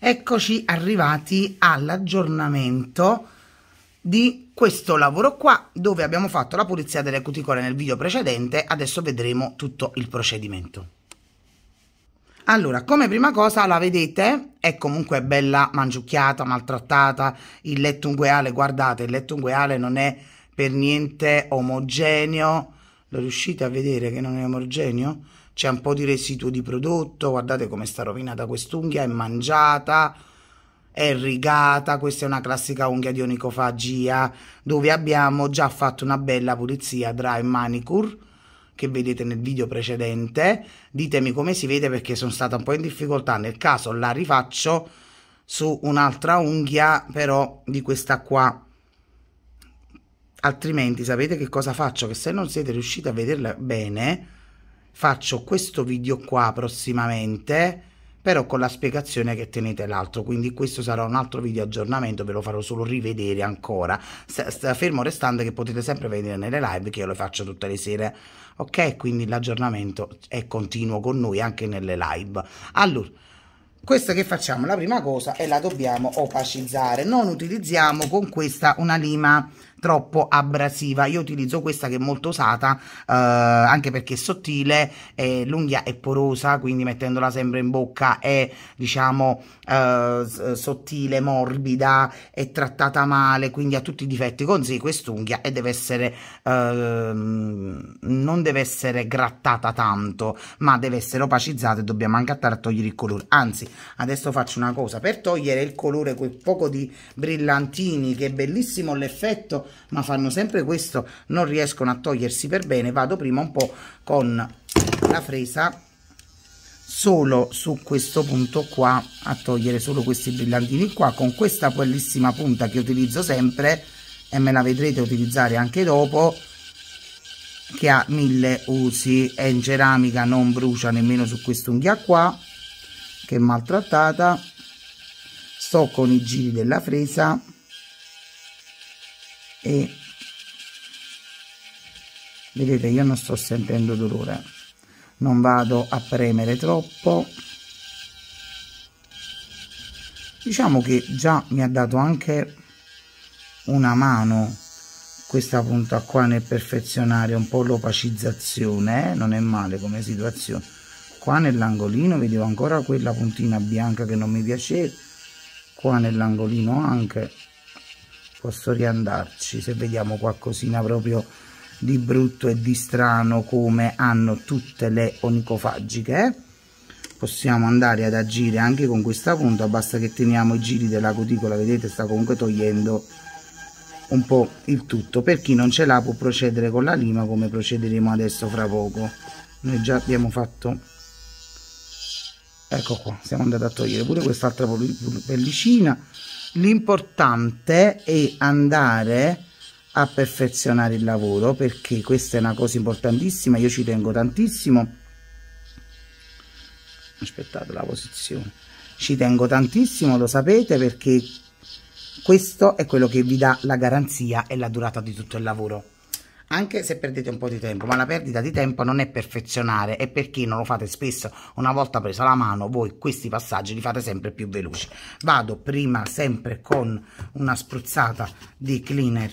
Eccoci arrivati all'aggiornamento di questo lavoro qua dove abbiamo fatto la pulizia delle cuticole nel video precedente, adesso vedremo tutto il procedimento. Allora, come prima cosa la vedete, è comunque bella mangiucchiata, maltrattata, il letto ungueale, guardate, il letto ungueale non è per niente omogeneo, lo riuscite a vedere che non è omogeneo? c'è un po' di residuo di prodotto, guardate come sta rovinata quest'unghia, è mangiata, è rigata, questa è una classica unghia di onicofagia dove abbiamo già fatto una bella pulizia dry manicure che vedete nel video precedente, ditemi come si vede perché sono stata un po' in difficoltà, nel caso la rifaccio su un'altra unghia però di questa qua altrimenti sapete che cosa faccio che se non siete riusciti a vederla bene faccio questo video qua prossimamente però con la spiegazione che tenete l'altro quindi questo sarà un altro video aggiornamento ve lo farò solo rivedere ancora fermo restando che potete sempre vedere nelle live che io le faccio tutte le sere ok quindi l'aggiornamento è continuo con noi anche nelle live allora questa che facciamo la prima cosa è la dobbiamo opacizzare non utilizziamo con questa una lima troppo abrasiva io utilizzo questa che è molto usata eh, anche perché è sottile e l'unghia è porosa quindi mettendola sempre in bocca è diciamo eh, sottile morbida è trattata male quindi ha tutti i difetti con sé quest'unghia e deve essere ehm, non deve essere grattata tanto ma deve essere opacizzata e dobbiamo anche attare a togliere il colore anzi adesso faccio una cosa per togliere il colore quel poco di brillantini che è bellissimo l'effetto ma fanno sempre questo non riescono a togliersi per bene vado prima un po' con la fresa solo su questo punto qua a togliere solo questi brillantini qua con questa bellissima punta che utilizzo sempre e me la vedrete utilizzare anche dopo che ha mille usi è in ceramica non brucia nemmeno su quest'unghia qua che è maltrattata sto con i giri della fresa e vedete io non sto sentendo dolore non vado a premere troppo diciamo che già mi ha dato anche una mano questa punta qua nel perfezionare un po' l'opacizzazione eh? non è male come situazione qua nell'angolino vedevo ancora quella puntina bianca che non mi piaceva qua nell'angolino anche posso riandarci se vediamo qualcosina proprio di brutto e di strano come hanno tutte le onicofagiche eh? possiamo andare ad agire anche con questa punta basta che teniamo i giri della cuticola vedete sta comunque togliendo un po' il tutto per chi non ce l'ha può procedere con la lima come procederemo adesso fra poco noi già abbiamo fatto ecco qua siamo andati a togliere pure quest'altra pellicina l'importante è andare a perfezionare il lavoro perché questa è una cosa importantissima io ci tengo tantissimo aspettate la posizione ci tengo tantissimo lo sapete perché questo è quello che vi dà la garanzia e la durata di tutto il lavoro anche se perdete un po' di tempo ma la perdita di tempo non è perfezionare è perché non lo fate spesso una volta presa la mano voi questi passaggi li fate sempre più veloci vado prima sempre con una spruzzata di cleaner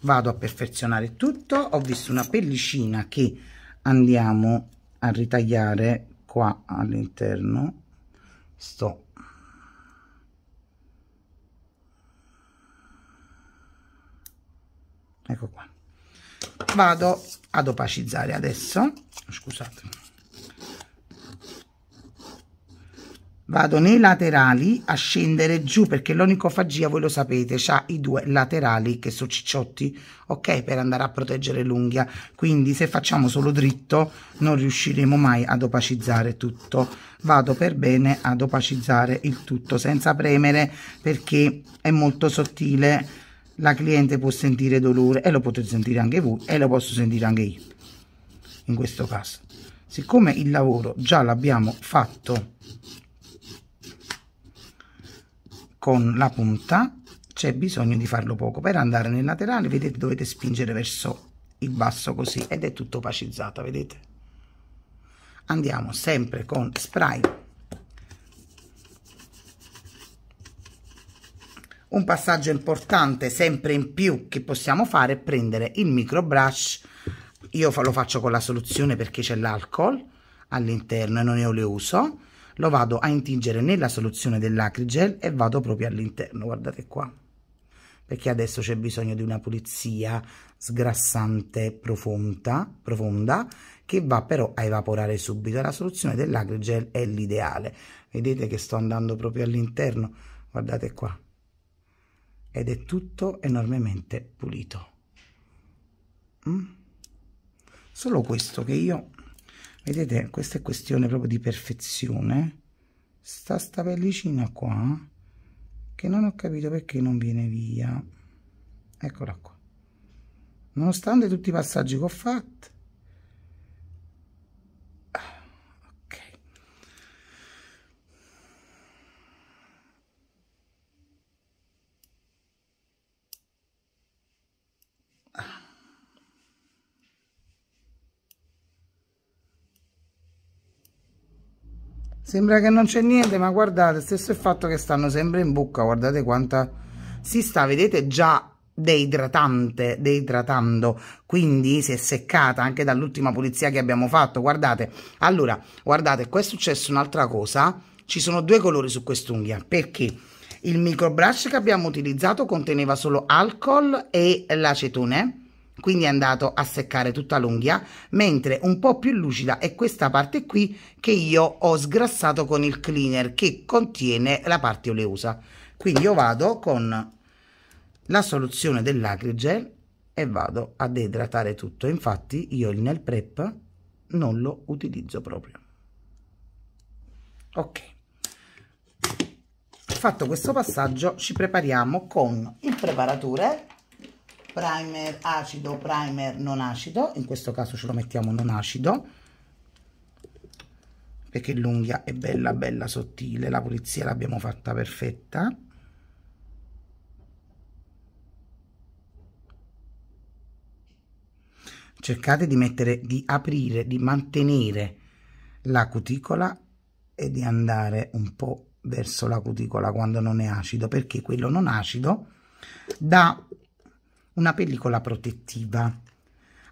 vado a perfezionare tutto ho visto una pellicina che andiamo a ritagliare qua all'interno sto ecco qua vado ad opacizzare adesso scusate vado nei laterali a scendere giù perché l'onicofagia voi lo sapete ha i due laterali che sono cicciotti ok per andare a proteggere l'unghia quindi se facciamo solo dritto non riusciremo mai ad opacizzare tutto vado per bene ad opacizzare il tutto senza premere perché è molto sottile la cliente può sentire dolore e lo potete sentire anche voi e lo posso sentire anche io in questo caso siccome il lavoro già l'abbiamo fatto con la punta c'è bisogno di farlo poco per andare nel laterale vedete dovete spingere verso il basso così ed è tutto opacizzata vedete andiamo sempre con spray un passaggio importante sempre in più che possiamo fare è prendere il micro brush io lo faccio con la soluzione perché c'è l'alcol all'interno e non io le uso lo vado a intingere nella soluzione dell'acrigel e vado proprio all'interno guardate qua perché adesso c'è bisogno di una pulizia sgrassante profonda, profonda che va però a evaporare subito la soluzione dell'acrigel è l'ideale vedete che sto andando proprio all'interno guardate qua ed è tutto enormemente pulito. Mm? Solo questo che io, vedete, questa è questione proprio di perfezione. Sta sta pellicina qua, che non ho capito perché non viene via. Eccola qua. Nonostante tutti i passaggi che ho fatto, sembra che non c'è niente ma guardate stesso il fatto che stanno sempre in bocca guardate quanta si sta vedete già deidratante, deidratando, quindi si è seccata anche dall'ultima pulizia che abbiamo fatto. Guardate, allora, guardate, qua è successo un'altra cosa, ci sono due colori su quest'unghia, perché il micro brush che abbiamo utilizzato conteneva solo alcol e l'acetone, quindi è andato a seccare tutta l'unghia, mentre un po' più lucida è questa parte qui che io ho sgrassato con il cleaner che contiene la parte oleosa. Quindi io vado con la soluzione dell'acrygel e vado ad idratare tutto. Infatti io il nail prep non lo utilizzo proprio. Ok. Fatto questo passaggio ci prepariamo con il preparatore primer acido, primer non acido, in questo caso ce lo mettiamo non acido, perché l'unghia è bella bella sottile, la pulizia l'abbiamo fatta perfetta. Cercate di mettere, di aprire, di mantenere la cuticola e di andare un po' verso la cuticola quando non è acido, perché quello non acido dà una pellicola protettiva.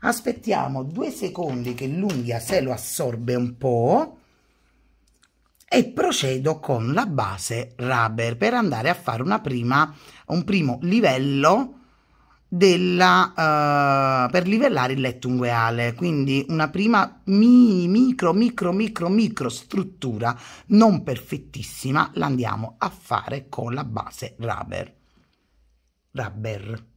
Aspettiamo due secondi che l'unghia se lo assorbe un po' e procedo con la base rubber per andare a fare una prima, un primo livello della, uh, per livellare il letto ungueale, quindi una prima mini, micro, micro, micro, micro struttura non perfettissima, la andiamo a fare con la base rubber. rubber.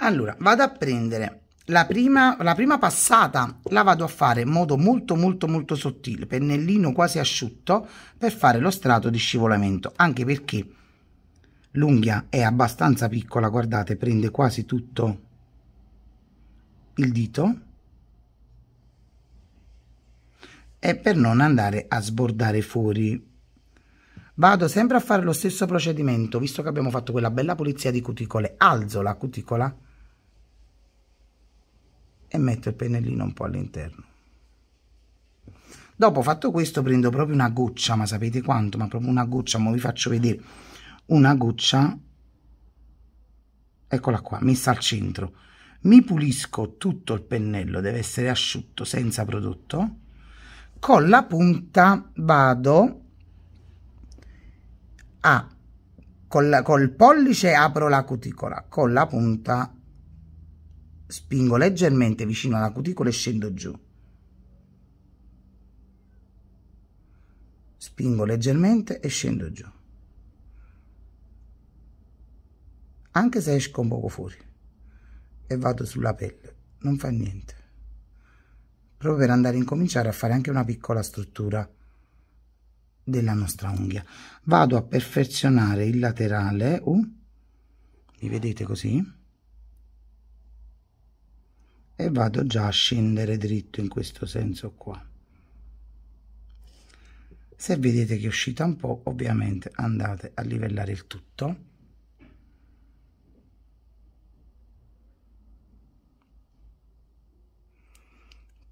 Allora, vado a prendere la prima, la prima passata, la vado a fare in modo molto molto molto sottile, pennellino quasi asciutto, per fare lo strato di scivolamento, anche perché l'unghia è abbastanza piccola, guardate, prende quasi tutto il dito e per non andare a sbordare fuori vado sempre a fare lo stesso procedimento visto che abbiamo fatto quella bella pulizia di cuticole alzo la cuticola e metto il pennellino un po' all'interno. Dopo fatto questo prendo proprio una goccia, ma sapete quanto? Ma proprio una goccia, ma vi faccio vedere una goccia, eccola qua, messa al centro. Mi pulisco tutto il pennello, deve essere asciutto, senza prodotto. Con la punta vado a, col, col pollice apro la cuticola, con la punta spingo leggermente vicino alla cuticola e scendo giù. Spingo leggermente e scendo giù. Anche se esco un poco fuori e vado sulla pelle, non fa niente. Proprio per andare a incominciare a fare anche una piccola struttura della nostra unghia. Vado a perfezionare il laterale, uh, mi vedete così? vado già a scendere dritto in questo senso qua se vedete che è uscita un po ovviamente andate a livellare il tutto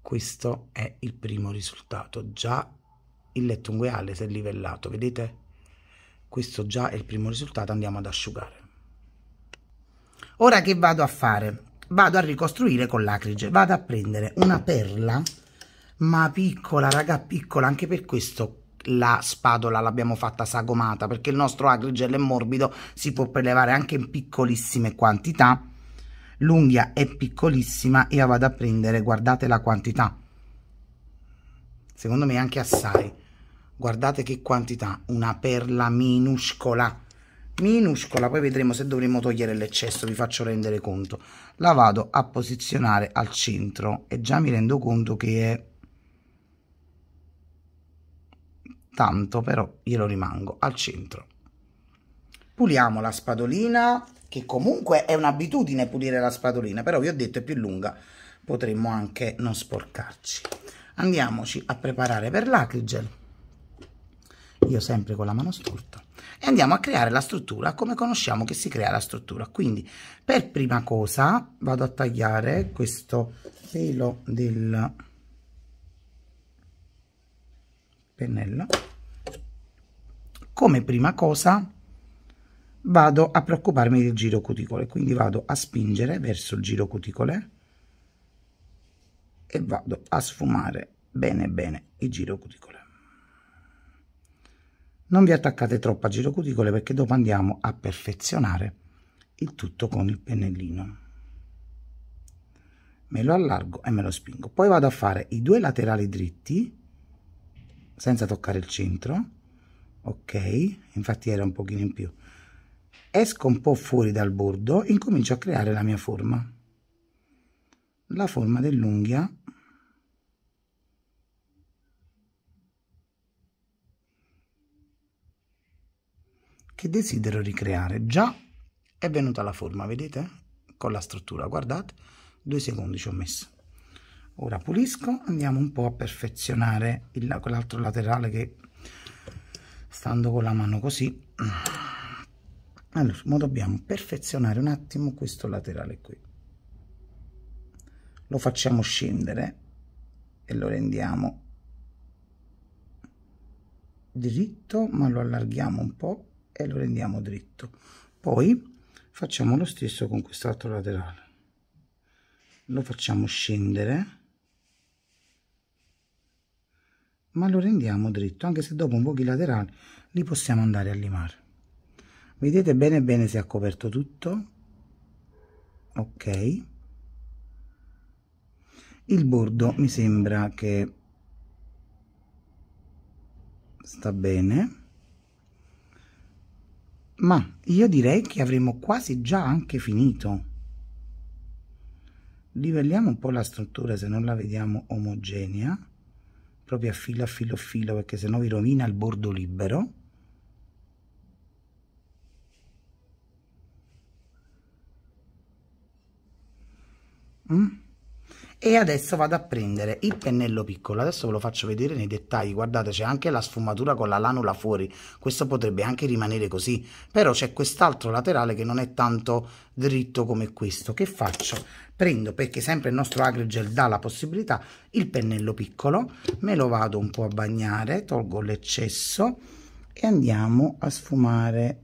questo è il primo risultato già il letto ungueale si è livellato vedete questo già è il primo risultato andiamo ad asciugare ora che vado a fare vado a ricostruire con l'acrige vado a prendere una perla ma piccola raga piccola anche per questo la spadola l'abbiamo fatta sagomata perché il nostro acrigel è morbido si può prelevare anche in piccolissime quantità l'unghia è piccolissima io vado a prendere guardate la quantità secondo me anche assai guardate che quantità una perla minuscola minuscola poi vedremo se dovremo togliere l'eccesso vi faccio rendere conto la vado a posizionare al centro e già mi rendo conto che è tanto però glielo rimango al centro puliamo la spadolina che comunque è un'abitudine pulire la spadolina però vi ho detto è più lunga potremmo anche non sporcarci andiamoci a preparare per l'acrigel io sempre con la mano storta e andiamo a creare la struttura come conosciamo che si crea la struttura. Quindi per prima cosa vado a tagliare questo pelo del pennello. Come prima cosa vado a preoccuparmi del giro cuticole, quindi vado a spingere verso il giro cuticole e vado a sfumare bene bene il giro cuticole. Non vi attaccate troppo a giro cuticole perché dopo andiamo a perfezionare il tutto con il pennellino. Me lo allargo e me lo spingo. Poi vado a fare i due laterali dritti senza toccare il centro. Ok, infatti era un pochino in più. Esco un po' fuori dal bordo e incomincio a creare la mia forma. La forma dell'unghia che desidero ricreare. Già è venuta la forma, vedete? Con la struttura, guardate, due secondi ci ho messo. Ora pulisco, andiamo un po' a perfezionare l'altro laterale che stando con la mano così. Allora, ma dobbiamo perfezionare un attimo questo laterale qui. Lo facciamo scendere e lo rendiamo dritto, ma lo allarghiamo un po' e lo rendiamo dritto poi facciamo lo stesso con quest'altro laterale lo facciamo scendere ma lo rendiamo dritto anche se dopo un po' i laterali li possiamo andare a limare vedete bene bene se ha coperto tutto ok il bordo mi sembra che sta bene ma io direi che avremo quasi già anche finito. Livelliamo un po' la struttura se non la vediamo omogenea, proprio a filo a filo a filo perché sennò vi rovina il bordo libero. Mm? e adesso vado a prendere il pennello piccolo adesso ve lo faccio vedere nei dettagli guardate c'è anche la sfumatura con la lanula fuori questo potrebbe anche rimanere così però c'è quest'altro laterale che non è tanto dritto come questo che faccio prendo perché sempre il nostro agrigel dà la possibilità il pennello piccolo me lo vado un po a bagnare tolgo l'eccesso e andiamo a sfumare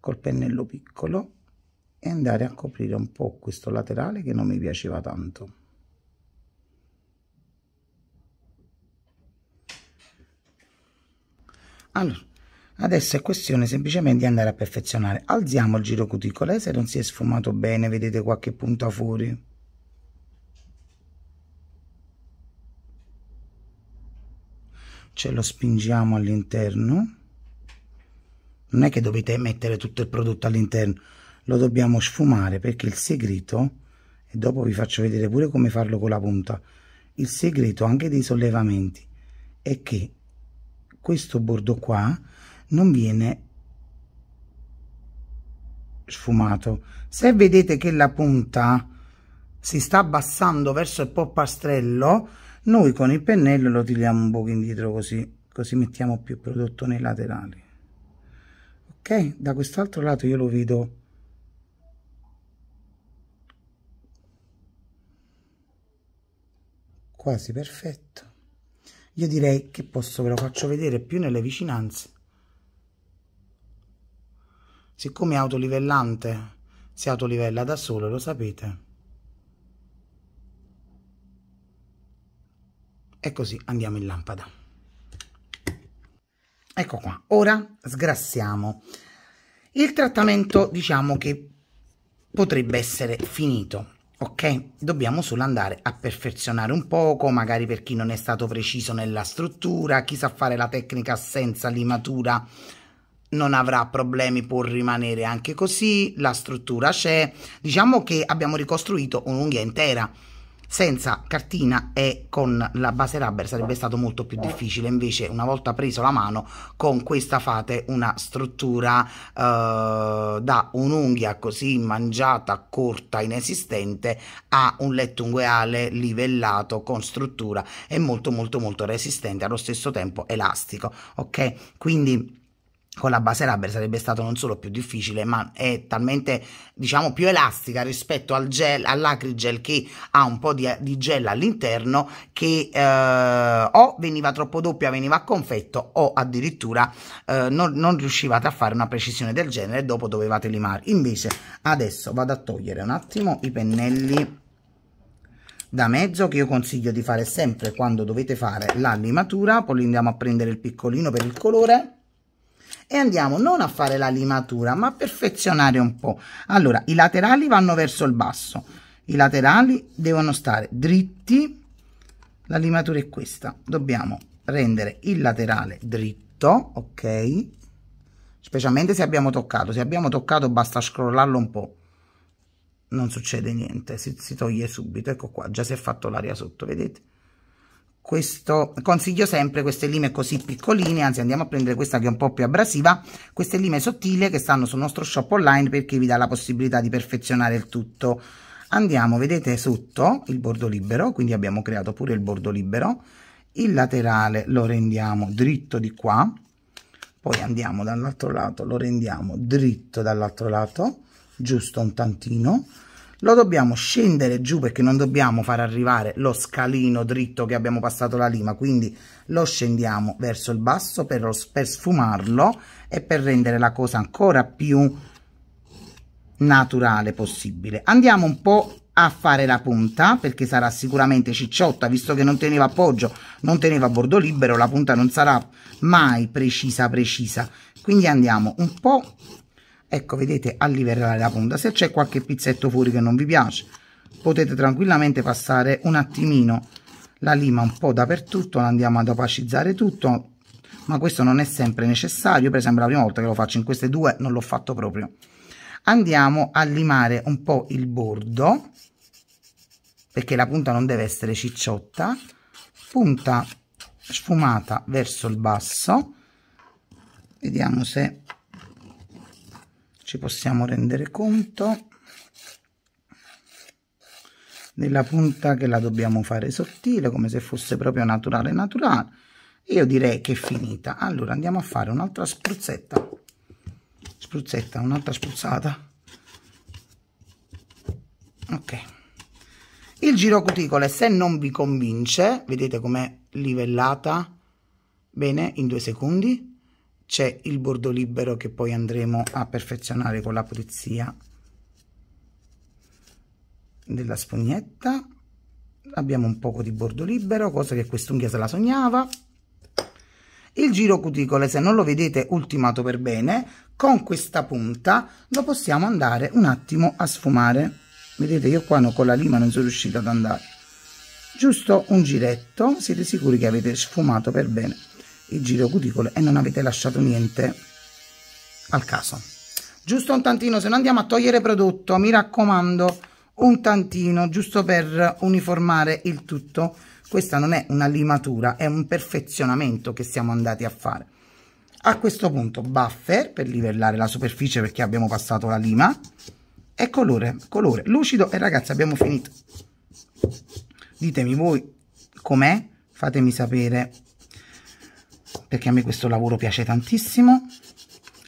col pennello piccolo e andare a coprire un po' questo laterale che non mi piaceva tanto allora adesso è questione semplicemente di andare a perfezionare alziamo il giro cuticolare se non si è sfumato bene vedete qualche punta fuori ce lo spingiamo all'interno non è che dovete mettere tutto il prodotto all'interno lo dobbiamo sfumare perché il segreto e dopo vi faccio vedere pure come farlo con la punta il segreto anche dei sollevamenti è che questo bordo qua non viene sfumato se vedete che la punta si sta abbassando verso il poppastrello noi con il pennello lo tiriamo un po' indietro così così mettiamo più prodotto nei laterali ok da quest'altro lato io lo vedo quasi perfetto io direi che posso ve lo faccio vedere più nelle vicinanze siccome è autolivellante si autolivella da solo lo sapete e così andiamo in lampada ecco qua ora sgrassiamo il trattamento diciamo che potrebbe essere finito ok? Dobbiamo solo andare a perfezionare un poco, magari per chi non è stato preciso nella struttura, chi sa fare la tecnica senza limatura non avrà problemi, può rimanere anche così, la struttura c'è, diciamo che abbiamo ricostruito un'unghia intera, senza cartina e con la base rubber sarebbe stato molto più difficile invece una volta preso la mano con questa fate una struttura eh, da un'unghia così mangiata corta inesistente a un letto ungueale livellato con struttura e molto molto molto resistente allo stesso tempo elastico ok quindi con la base rubber sarebbe stato non solo più difficile ma è talmente diciamo più elastica rispetto al gel all'acrigel che ha un po' di, di gel all'interno che eh, o veniva troppo doppia veniva a confetto o addirittura eh, non, non, riuscivate a fare una precisione del genere dopo dovevate limare invece adesso vado a togliere un attimo i pennelli da mezzo che io consiglio di fare sempre quando dovete fare la limatura poi andiamo a prendere il piccolino per il colore e andiamo non a fare la limatura ma a perfezionare un po' allora i laterali vanno verso il basso i laterali devono stare dritti la limatura è questa dobbiamo rendere il laterale dritto ok specialmente se abbiamo toccato se abbiamo toccato basta scrollarlo un po' non succede niente si, si toglie subito ecco qua già si è fatto l'aria sotto vedete questo consiglio sempre queste lime così piccoline anzi andiamo a prendere questa che è un po più abrasiva queste lime sottile che stanno sul nostro shop online perché vi dà la possibilità di perfezionare il tutto andiamo vedete sotto il bordo libero quindi abbiamo creato pure il bordo libero il laterale lo rendiamo dritto di qua poi andiamo dall'altro lato lo rendiamo dritto dall'altro lato giusto un tantino lo dobbiamo scendere giù perché non dobbiamo far arrivare lo scalino dritto che abbiamo passato la lima quindi lo scendiamo verso il basso per, lo, per sfumarlo e per rendere la cosa ancora più naturale possibile andiamo un po' a fare la punta perché sarà sicuramente cicciotta visto che non teneva appoggio non teneva bordo libero la punta non sarà mai precisa precisa quindi andiamo un po' ecco vedete a alliverare la punta se c'è qualche pizzetto fuori che non vi piace potete tranquillamente passare un attimino la lima un po' dappertutto andiamo ad opacizzare tutto ma questo non è sempre necessario per esempio la prima volta che lo faccio in queste due non l'ho fatto proprio andiamo a limare un po' il bordo perché la punta non deve essere cicciotta punta sfumata verso il basso vediamo se ci possiamo rendere conto della punta che la dobbiamo fare sottile come se fosse proprio naturale naturale io direi che è finita allora andiamo a fare un'altra spruzzetta spruzzetta un'altra spruzzata ok il giro cuticole se non vi convince vedete com'è livellata bene in due secondi c'è il bordo libero che poi andremo a perfezionare con la pulizia della spugnetta abbiamo un poco di bordo libero cosa che quest'unghia se la sognava il giro cuticole se non lo vedete ultimato per bene con questa punta lo possiamo andare un attimo a sfumare vedete io qua con la lima non sono riuscita ad andare giusto un giretto siete sicuri che avete sfumato per bene il giro cuticolo e non avete lasciato niente al caso giusto un tantino se non andiamo a togliere prodotto mi raccomando un tantino giusto per uniformare il tutto questa non è una limatura è un perfezionamento che siamo andati a fare a questo punto buffer per livellare la superficie perché abbiamo passato la lima e colore colore lucido e ragazzi abbiamo finito ditemi voi com'è fatemi sapere perché a me questo lavoro piace tantissimo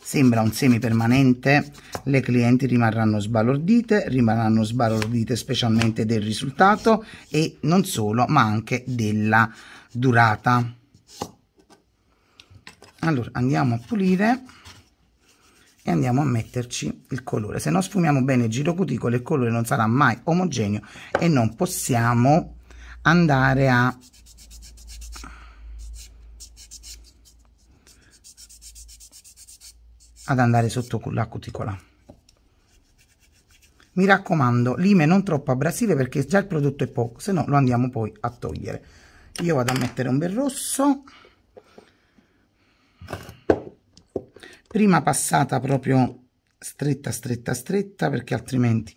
sembra un semi permanente le clienti rimarranno sbalordite rimarranno sbalordite specialmente del risultato e non solo ma anche della durata allora andiamo a pulire e andiamo a metterci il colore se non sfumiamo bene il giro cuticolo il colore non sarà mai omogeneo e non possiamo andare a ad andare sotto la cuticola mi raccomando lime non troppo abrasive perché già il prodotto è poco se no lo andiamo poi a togliere io vado a mettere un bel rosso prima passata proprio stretta stretta stretta perché altrimenti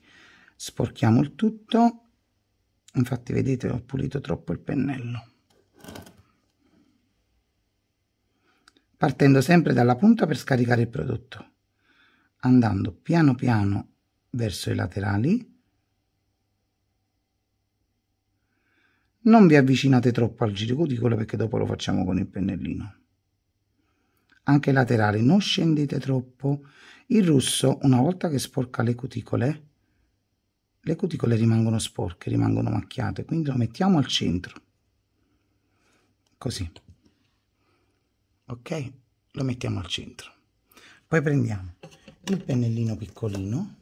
sporchiamo il tutto infatti vedete ho pulito troppo il pennello partendo sempre dalla punta per scaricare il prodotto, andando piano piano verso i laterali. Non vi avvicinate troppo al giricuticola perché dopo lo facciamo con il pennellino. Anche i laterali, non scendete troppo. Il russo, una volta che sporca le cuticole, le cuticole rimangono sporche, rimangono macchiate, quindi lo mettiamo al centro. Così ok lo mettiamo al centro poi prendiamo il pennellino piccolino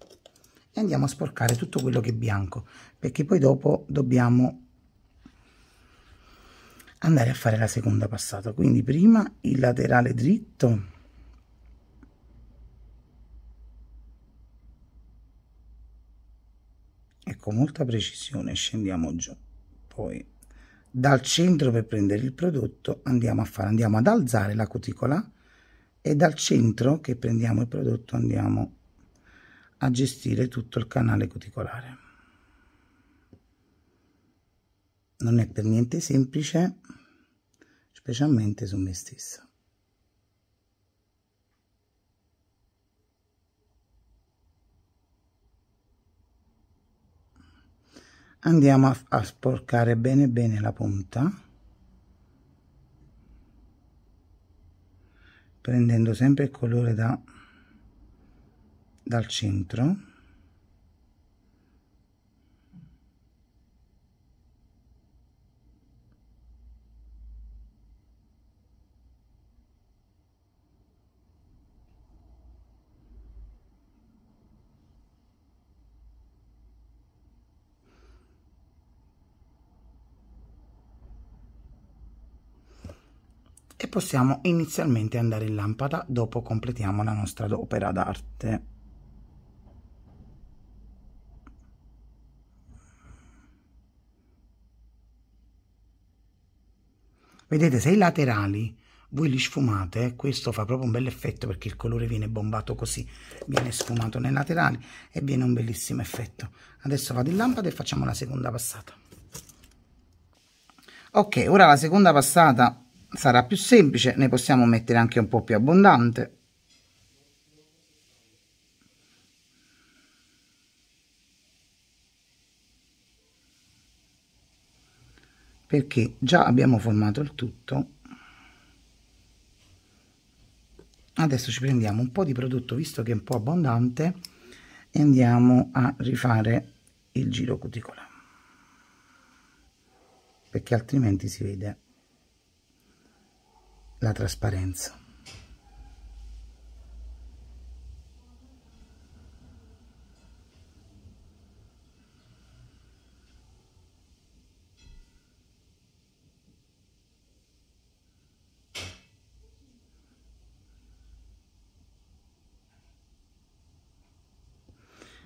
e andiamo a sporcare tutto quello che è bianco perché poi dopo dobbiamo andare a fare la seconda passata quindi prima il laterale dritto e con molta precisione scendiamo giù poi dal centro per prendere il prodotto andiamo a fare andiamo ad alzare la cuticola e dal centro che prendiamo il prodotto andiamo a gestire tutto il canale cuticolare non è per niente semplice specialmente su me stessa andiamo a, a sporcare bene bene la punta prendendo sempre il colore da dal centro possiamo inizialmente andare in lampada dopo completiamo la nostra opera d'arte. Vedete, se i laterali voi li sfumate, questo fa proprio un bel effetto perché il colore viene bombato così, viene sfumato nei laterali e viene un bellissimo effetto. Adesso vado in lampada e facciamo la seconda passata. Ok, ora la seconda passata sarà più semplice, ne possiamo mettere anche un po' più abbondante. Perché già abbiamo formato il tutto. Adesso ci prendiamo un po' di prodotto, visto che è un po' abbondante, e andiamo a rifare il giro cuticola, perché altrimenti si vede la trasparenza.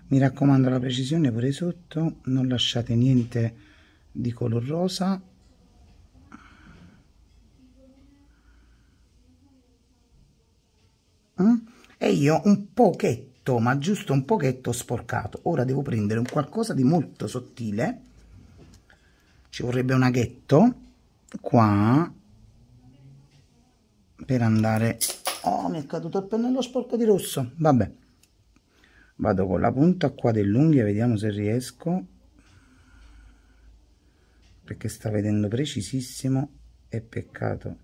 mi raccomando la precisione pure sotto non lasciate niente di color rosa io un pochetto, ma giusto un pochetto sporcato. Ora devo prendere un qualcosa di molto sottile, ci vorrebbe un aghetto, qua, per andare... Oh, mi è caduto il pennello sporco di rosso, vabbè. Vado con la punta qua dell'unghia, vediamo se riesco, perché sta vedendo precisissimo, è peccato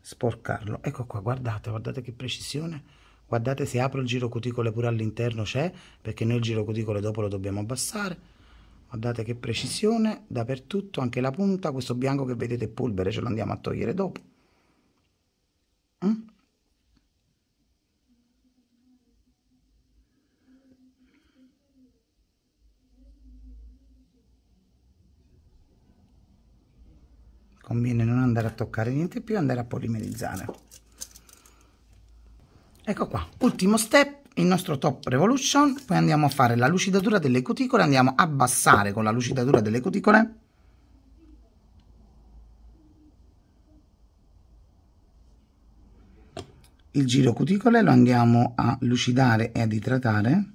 sporcarlo. Ecco qua, guardate, guardate che precisione guardate se apro il giro cuticole pure all'interno c'è perché noi il giro cuticole dopo lo dobbiamo abbassare guardate che precisione dappertutto anche la punta questo bianco che vedete è polvere ce lo andiamo a togliere dopo mm? conviene non andare a toccare niente più andare a polimerizzare Ecco qua, ultimo step, il nostro top revolution, poi andiamo a fare la lucidatura delle cuticole, andiamo a abbassare con la lucidatura delle cuticole. Il giro cuticole lo andiamo a lucidare e ad idratare.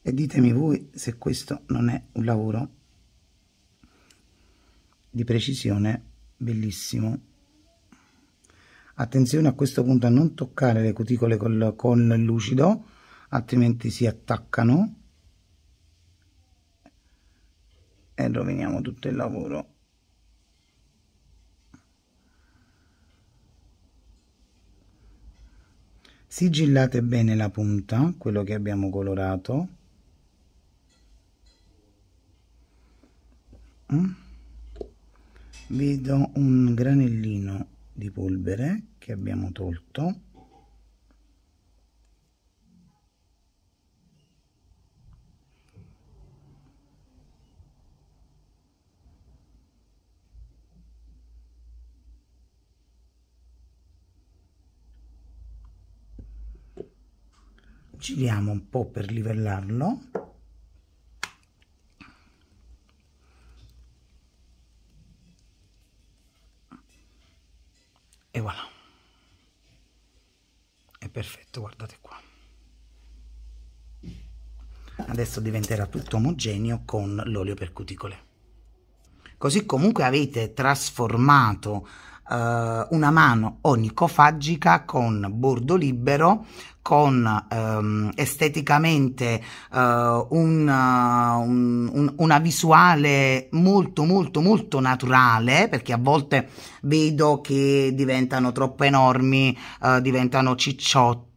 E ditemi voi se questo non è un lavoro di precisione bellissimo attenzione a questo punto a non toccare le cuticole col, con il lucido altrimenti si attaccano e roviniamo tutto il lavoro sigillate bene la punta quello che abbiamo colorato mm. vedo un granellino di polvere che abbiamo tolto giriamo un po' per livellarlo e voilà perfetto guardate qua adesso diventerà tutto omogeneo con l'olio per cuticole così comunque avete trasformato eh, una mano onicofagica con bordo libero con ehm, esteticamente eh, una, eh, un, un, una visuale molto molto molto naturale perché a volte vedo che diventano troppo enormi eh, diventano cicciotti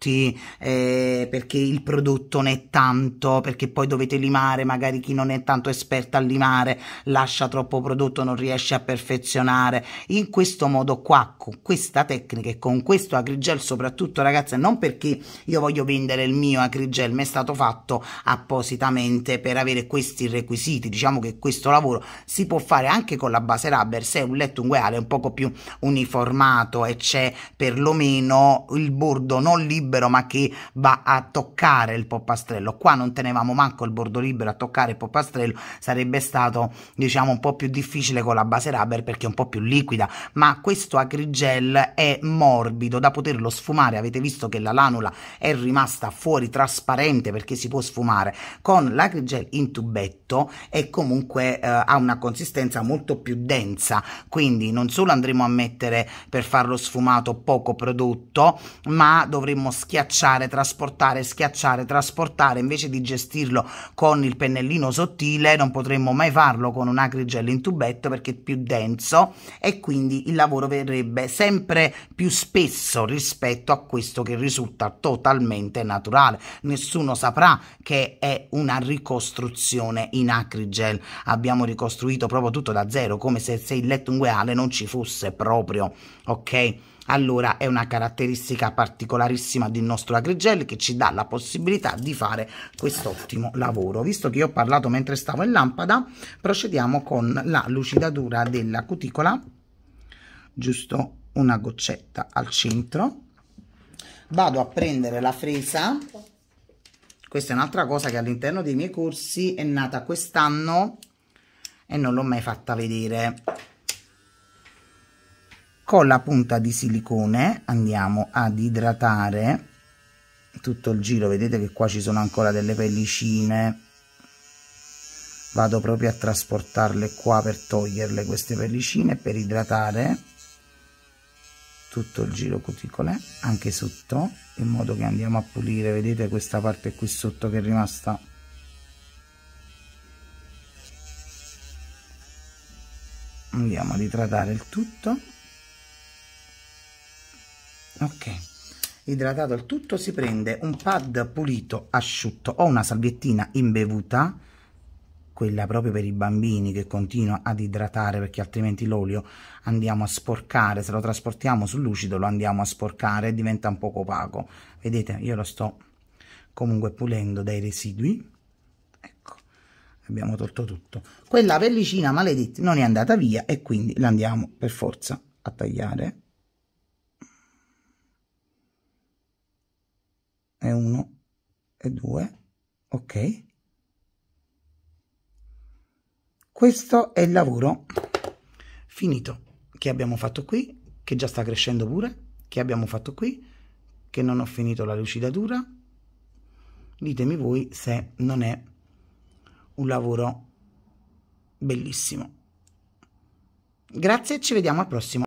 eh, perché il prodotto ne è tanto perché poi dovete limare magari chi non è tanto esperto a limare lascia troppo prodotto non riesce a perfezionare in questo modo qua con questa tecnica e con questo agrigel soprattutto ragazze non perché io voglio vendere il mio acrigel mi è stato fatto appositamente per avere questi requisiti diciamo che questo lavoro si può fare anche con la base rubber se è un letto unguale è un poco più uniformato e c'è perlomeno il bordo non libero ma che va a toccare il poppastrello qua non tenevamo manco il bordo libero a toccare il poppastrello sarebbe stato diciamo un po' più difficile con la base rubber perché è un po' più liquida ma questo acrigel è morbido da poterlo sfumare avete visto che la lanula è rimasta fuori trasparente perché si può sfumare con l'acrigel in tubetto e comunque eh, ha una consistenza molto più densa quindi non solo andremo a mettere per farlo sfumato poco prodotto ma dovremmo schiacciare trasportare schiacciare trasportare invece di gestirlo con il pennellino sottile non potremmo mai farlo con un acrigel in tubetto perché è più denso e quindi il lavoro verrebbe sempre più spesso rispetto a questo che risulta tosto totalmente naturale. Nessuno saprà che è una ricostruzione in acrigel. Abbiamo ricostruito proprio tutto da zero, come se, se il lettungueale non ci fosse proprio, ok? Allora è una caratteristica particolarissima del nostro Agrigel che ci dà la possibilità di fare quest'ottimo lavoro. Visto che io ho parlato mentre stavo in lampada, procediamo con la lucidatura della cuticola, giusto una goccetta al centro vado a prendere la fresa questa è un'altra cosa che all'interno dei miei corsi è nata quest'anno e non l'ho mai fatta vedere con la punta di silicone andiamo ad idratare tutto il giro vedete che qua ci sono ancora delle pellicine vado proprio a trasportarle qua per toglierle queste pellicine per idratare tutto il giro cuticole anche sotto in modo che andiamo a pulire vedete questa parte qui sotto che è rimasta andiamo a idratare il tutto ok idratato il tutto si prende un pad pulito asciutto o una salviettina imbevuta quella proprio per i bambini che continua ad idratare perché altrimenti l'olio andiamo a sporcare, se lo trasportiamo sul lucido lo andiamo a sporcare e diventa un poco opaco. Vedete, io lo sto comunque pulendo dai residui. Ecco, abbiamo tolto tutto. Quella pellicina maledetta non è andata via e quindi l'andiamo per forza a tagliare. E uno e due, ok questo è il lavoro finito che abbiamo fatto qui, che già sta crescendo pure, che abbiamo fatto qui, che non ho finito la lucidatura. Ditemi voi se non è un lavoro bellissimo. Grazie e ci vediamo al prossimo.